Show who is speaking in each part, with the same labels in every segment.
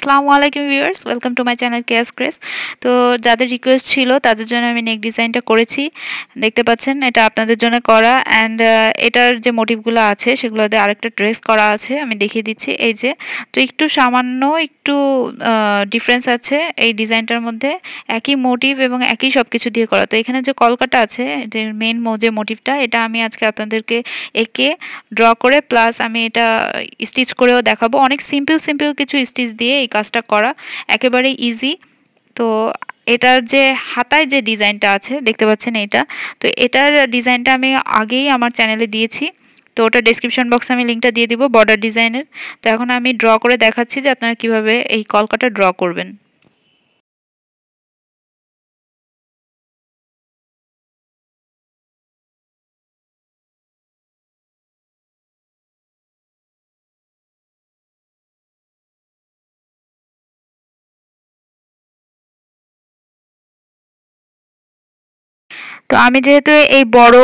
Speaker 1: আসসালামু আলাইকুম viewers welcome to my channel কেয়াস ক্রেস তো যাদের রিকোয়েস্ট ছিল তাদের জন্য আমি নেক ডিজাইনটা করেছি দেখতে পাচ্ছেন এটা আপনাদের জন্য করা অ্যান্ড এটার যে মোটিভগুলো আছে সেগুলোতে আরেকটা ড্রেস করা আছে আমি দেখিয়ে দিচ্ছি এই যে তো একটু সামান্য একটু ডিফারেন্স আছে এই ডিজাইনটার মধ্যে একই মোটিভ এবং একই সব কিছু দিয়ে করা তো এখানে যে কলকাটা আছে যে মেন যে মোটিভটা এটা আমি আজকে আপনাদেরকে একে ড্র করে প্লাস আমি এটা স্টিচ করেও দেখাবো অনেক সিম্পল সিম্পল কিছু স্টিচ দিয়ে কাজটা করা একেবারে ইজি তো এটার যে হাতায় যে ডিজাইনটা আছে দেখতে পাচ্ছেন এটা তো এটার ডিজাইনটা আমি আগেই আমার চ্যানেলে দিয়েছি তো ওটা ডিসক্রিপশন বক্সে আমি লিঙ্কটা দিয়ে দিব বর্ডার ডিজাইনের তো এখন আমি ড্র করে দেখাচ্ছি যে আপনারা
Speaker 2: কিভাবে এই কলকাটা ড্র করবেন তো আমি যেহেতু এই বড়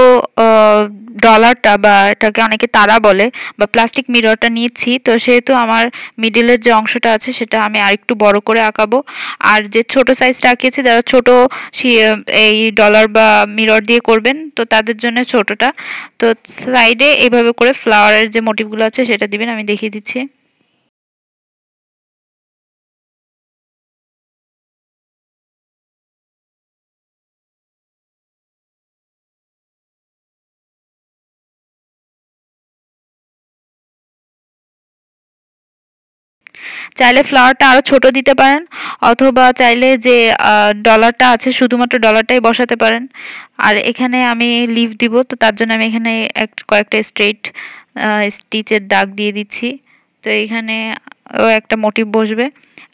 Speaker 2: ডলারটা বা
Speaker 1: এটাকে অনেকে তারা বলে বা প্লাস্টিক মিররটা নিচ্ছি তো সেহেতু আমার মিডিলের যে অংশটা আছে সেটা আমি আরেকটু বড় করে আঁকাবো আর যে ছোট সাইজটা আঁকিয়েছি যারা ছোট এই ডলার বা মিরর দিয়ে করবেন তো তাদের জন্য ছোটটা তো সাইডে
Speaker 2: এইভাবে করে ফ্লাওয়ারের যে মোটিভগুলো আছে সেটা দিবেন আমি দেখিয়ে দিচ্ছি চাইলে ফ্লাওয়ারটা আরও ছোট দিতে পারেন অথবা চাইলে যে ডলারটা আছে শুধুমাত্র
Speaker 1: ডলারটাই বসাতে পারেন আর এখানে আমি লিভ দিব তো তার জন্য আমি এখানে এক কয়েকটা স্ট্রেট স্টিচের দাগ দিয়ে দিচ্ছি তো এখানে ও একটা মোটিভ
Speaker 2: বসবে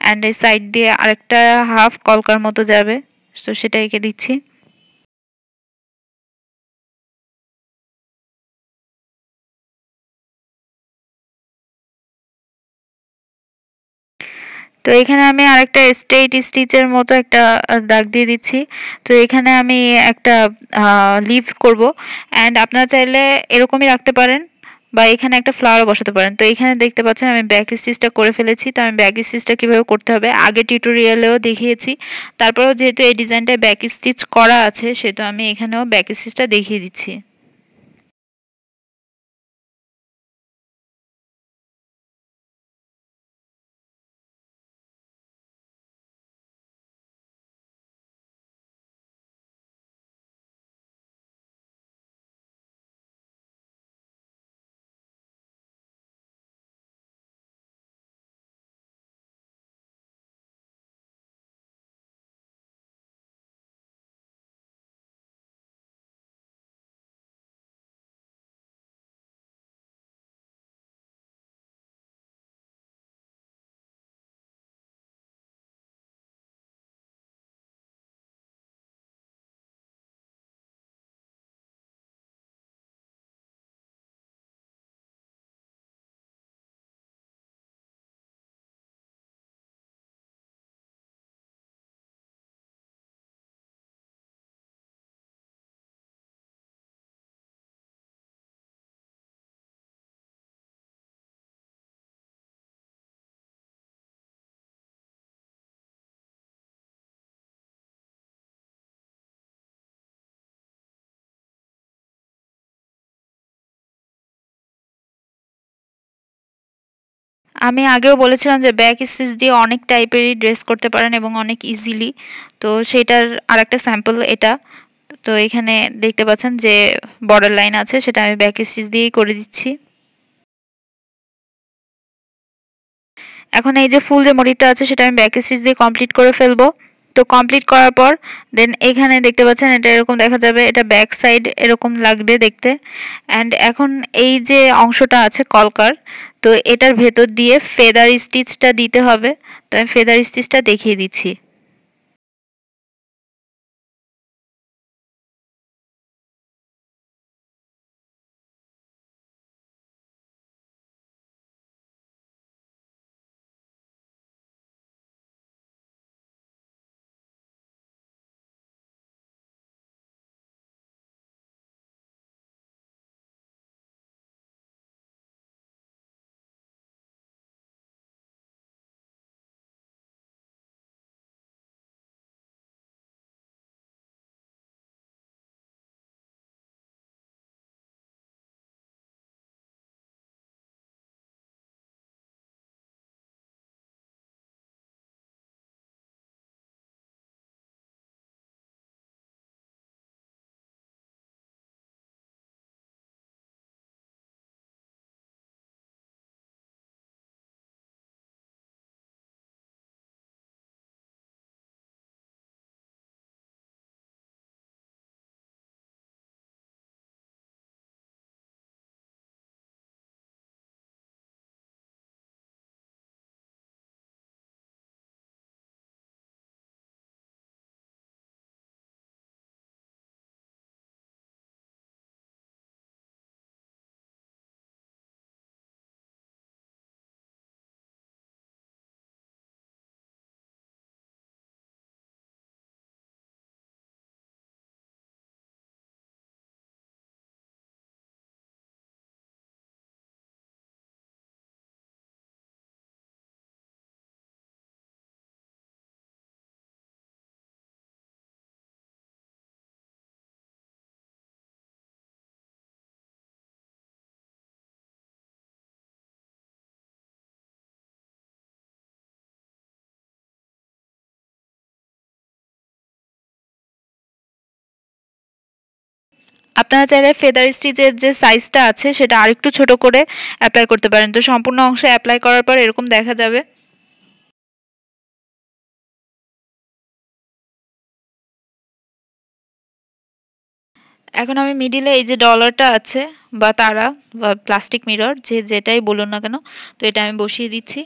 Speaker 2: অ্যান্ড এই সাইড দিয়ে আরেকটা হাফ কলকার মতো যাবে তো সেটা এঁকে দিচ্ছি তো এখানে আমি আরেকটা স্ট্রেইট স্টিচের মতো একটা দাগ দিয়ে দিচ্ছি তো
Speaker 1: এখানে আমি একটা লিভ করব অ্যান্ড আপনারা চাইলে এরকমই রাখতে পারেন বা এখানে একটা ফ্লাওয়ারও বসাতে পারেন তো এখানে দেখতে পাচ্ছেন আমি ব্যাক স্টিচটা করে ফেলেছি তো আমি ব্যাক স্টিচটা কীভাবে করতে হবে আগে টিউটোরিয়ালেও দেখিয়েছি তারপরেও যেহেতু এই ডিজাইনটা ব্যাক স্টিচ
Speaker 2: করা আছে সেহেতু আমি এখানেও ব্যাক স্টিচটা দেখিয়ে দিচ্ছি আমি আগেও বলেছিলাম যে ব্যাক
Speaker 1: স্টিচ দিয়ে অনেক টাইপেরই ড্রেস করতে পারেন এবং অনেক ইজিলি তো সেটার আর একটা স্যাম্পল এটা তো এখানে দেখতে পাচ্ছেন যে বর্ডার লাইন আছে সেটা আমি ব্যাক স্টিচ দিয়েই করে দিচ্ছি এখন এই যে ফুল যে মরিটা আছে সেটা আমি ব্যাক স্টিচ দিয়ে কমপ্লিট করে ফেলবো তো কমপ্লিট করার পর দেন এখানে দেখতে পাচ্ছেন এটা এরকম দেখা যাবে এটা ব্যাক সাইড এরকম লাগবে দেখতে অ্যান্ড এখন এই যে অংশটা আছে কলকার তো এটার ভেতর দিয়ে ফেদার স্টিচটা দিতে হবে
Speaker 2: তো আমি ফেদার স্টিচটা দেখিয়ে দিচ্ছি আপনারা চাইলে ফেদার স্টিচের যে সাইজটা আছে সেটা আরেকটু ছোট করে অ্যাপ্লাই করতে পারেন তো সম্পূর্ণ অংশে অ্যাপ্লাই করার পর এরকম দেখা যাবে এখন আমি মিডিলে এই যে ডলারটা আছে বা তারা বা প্লাস্টিক মিরর যে যেটাই বলুন না কেন তো এটা আমি বসিয়ে দিচ্ছি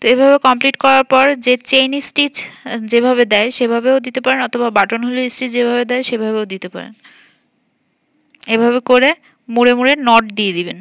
Speaker 2: তো এভাবে কমপ্লিট করার পর যে চেইন স্টিচ যেভাবে
Speaker 1: দেয় সেভাবেও দিতে পারেন অথবা বাটন হুল স্টিচ যেভাবে দেয় সেভাবেও দিতে পারেন
Speaker 2: এভাবে করে মুড়ে মুড়ে নট দিয়ে দিবেন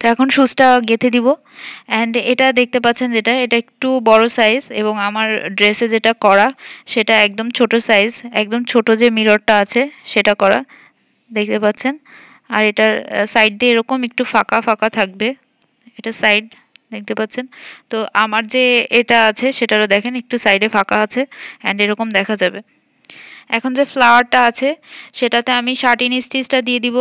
Speaker 2: তো এখন সুজটা গেঁথে দিব
Speaker 1: অ্যান্ড এটা দেখতে পাচ্ছেন যেটা এটা একটু বড় সাইজ এবং আমার ড্রেসে যেটা করা সেটা একদম ছোট সাইজ একদম ছোট যে মিররটা আছে সেটা করা দেখতে পাচ্ছেন আর এটার সাইড দিয়ে এরকম একটু ফাঁকা ফাঁকা থাকবে এটা সাইড দেখতে পাচ্ছেন তো আমার যে এটা আছে সেটারও দেখেন একটু সাইডে ফাঁকা আছে অ্যান্ড এরকম দেখা যাবে এখন যে ফ্লাওয়ারটা আছে সেটাতে আমি শার্টিন
Speaker 2: স্টিচটা দিয়ে দিব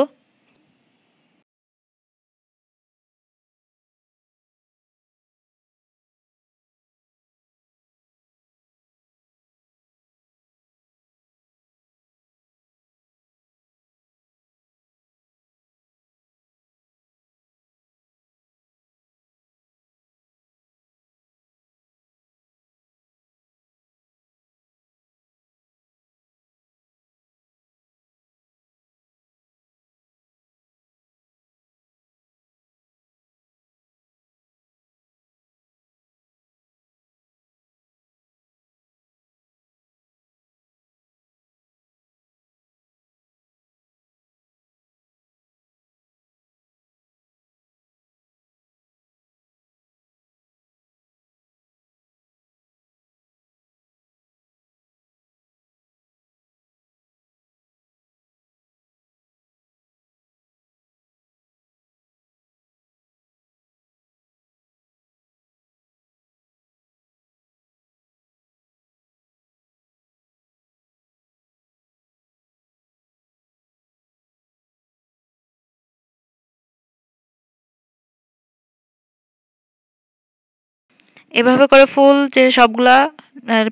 Speaker 2: এভাবে করে ফুল যে সবগুলা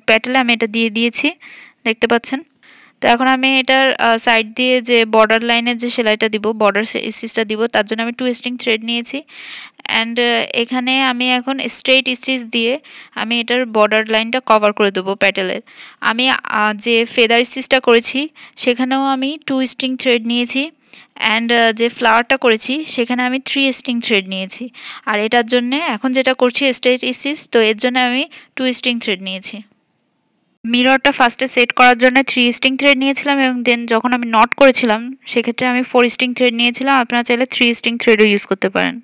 Speaker 2: প্যাটেলে আমি এটা
Speaker 1: দিয়ে দিয়েছি দেখতে পাচ্ছেন তো এখন আমি এটার সাইড দিয়ে যে বর্ডার লাইনের যে সেলাইটা দিব বর্ডার স্টিচটা দিব তার জন্য আমি টু স্টিং থ্রেড নিয়েছি অ্যান্ড এখানে আমি এখন স্ট্রেট স্টিচ দিয়ে আমি এটার বর্ডার লাইনটা কভার করে দেবো প্যাটেলের আমি যে ফেদার স্টিচটা করেছি সেখানেও আমি টু স্টিং থ্রেড নিয়েছি অ্যান্ড uh, যে ফ্লাওয়ারটা করেছি সেখানে আমি থ্রি স্টিং থ্রেড নিয়েছি আর এটার জন্যে এখন যেটা করছি স্টেট ইসিস তো এর জন্য আমি টু স্টিং থ্রেড নিয়েছি মিররটা ফার্স্টে সেট করার জন্য থ্রি স্টিং থ্রেড নিয়েছিলাম এবং দেন যখন আমি নট করেছিলাম সেক্ষেত্রে
Speaker 2: আমি ফোর স্টিং থ্রেড নিয়েছিলাম আপনারা চাইলে থ্রি স্টিং থ্রেডও ইউজ করতে পারেন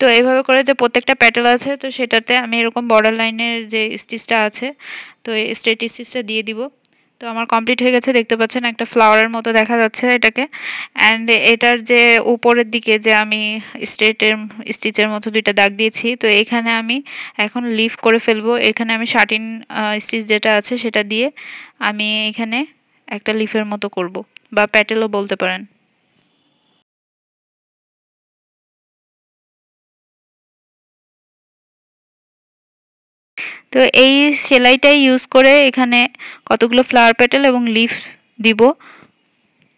Speaker 2: তো এইভাবে করে যে প্রত্যেকটা প্যাটেল আছে
Speaker 1: তো সেটাতে আমি এরকম বর্ডার লাইনের যে স্টিচটা আছে তো এই স্ট্রেট স্টিচটা দিয়ে দিব তো আমার কমপ্লিট হয়ে গেছে দেখতে পাচ্ছেন একটা ফ্লাওয়ারের মতো দেখা যাচ্ছে এটাকে অ্যান্ড এটার যে উপরের দিকে যে আমি স্ট্রেটের স্টিচের মতো দুইটা দাগ দিয়েছি তো এখানে আমি এখন লিফ করে ফেলবো এখানে আমি শার্টিন স্টিচ যেটা আছে সেটা দিয়ে
Speaker 2: আমি এখানে একটা লিফের মতো করব বা প্যাটেলও বলতে পারেন তো এই সেলাইটাই ইউজ করে এখানে কতগুলো
Speaker 1: ফ্লাওয়ার প্যাটেল এবং লিফ দিব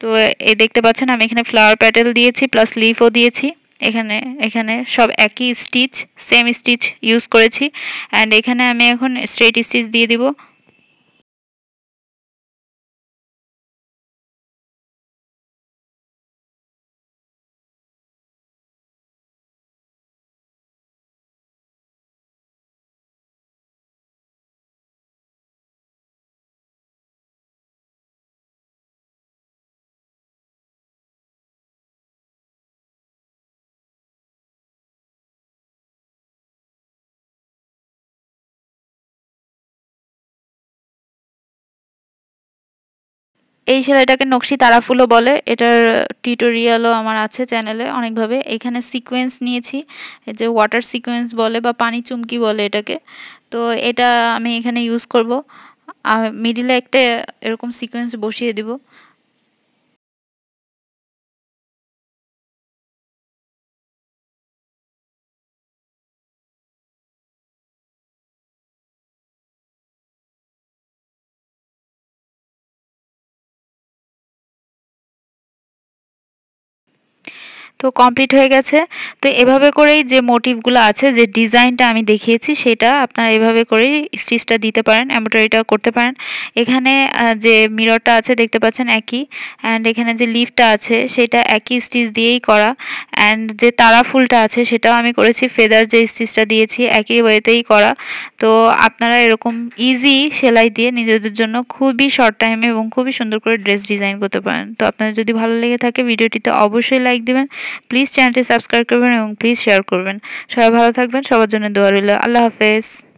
Speaker 1: তো এ দেখতে পাচ্ছেন আমি এখানে ফ্লাওয়ার প্যাটেল দিয়েছি প্লাস লিফও দিয়েছি এখানে এখানে সব একই স্টিচ সেম স্টিচ
Speaker 2: ইউজ করেছি অ্যান্ড এখানে আমি এখন স্ট্রেট স্টিচ দিয়ে দিব এই সেলাইটাকে নকশি তারাফুলও বলে এটার টিউটোরিয়ালও
Speaker 1: আমার আছে চ্যানেলে অনেকভাবে এখানে সিকোয়েন্স নিয়েছি যে ওয়াটার সিকোয়েন্স বলে বা পানি চুমকি বলে এটাকে তো এটা আমি এখানে ইউজ করব মিডিলে একটা
Speaker 2: এরকম সিকোয়েন্স বসিয়ে দেবো তো কমপ্লিট হয়ে গেছে তো এভাবে করেই যে মোটিভগুলো আছে যে ডিজাইনটা আমি
Speaker 1: দেখিয়েছি সেটা আপনারা এভাবে করেই স্টিচটা দিতে পারেন এমব্রয়ডারিটা করতে পারেন এখানে যে মিররটা আছে দেখতে পাচ্ছেন একই অ্যান্ড এখানে যে লিফটা আছে সেটা একই স্টিচ দিয়েই করা অ্যান্ড যে তারা ফুলটা আছে সেটাও আমি করেছি ফেদার যে স্টিচটা দিয়েছি একই ওয়েতেই করা তো আপনারা এরকম ইজি সেলাই দিয়ে নিজেদের জন্য খুবই শর্ট টাইমে এবং খুবই সুন্দর করে ড্রেস ডিজাইন করতে পারেন তো আপনারা যদি ভালো লেগে থাকে ভিডিওটিতে অবশ্যই লাইক দেবেন প্লিজ চ্যানেলটি সাবস্ক্রাইব করবেন এবং প্লিজ শেয়ার করবেন সবাই ভালো থাকবেন সবার জন্য দোয়া রইল
Speaker 2: আল্লাহ হাফেজ